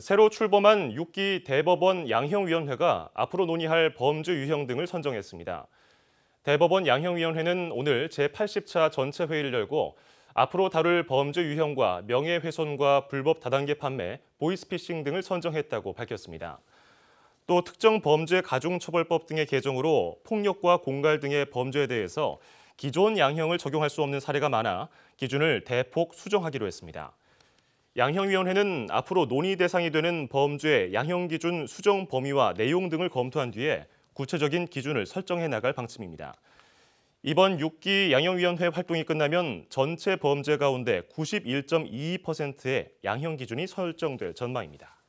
새로 출범한 6기 대법원 양형위원회가 앞으로 논의할 범죄 유형 등을 선정했습니다. 대법원 양형위원회는 오늘 제80차 전체 회의를 열고 앞으로 다룰 범죄 유형과 명예훼손과 불법 다단계 판매, 보이스피싱 등을 선정했다고 밝혔습니다. 또 특정 범죄 가중처벌법 등의 개정으로 폭력과 공갈 등의 범죄에 대해서 기존 양형을 적용할 수 없는 사례가 많아 기준을 대폭 수정하기로 했습니다. 양형위원회는 앞으로 논의 대상이 되는 범죄 양형 기준 수정 범위와 내용 등을 검토한 뒤에 구체적인 기준을 설정해 나갈 방침입니다. 이번 6기 양형위원회 활동이 끝나면 전체 범죄 가운데 91.22%의 양형 기준이 설정될 전망입니다.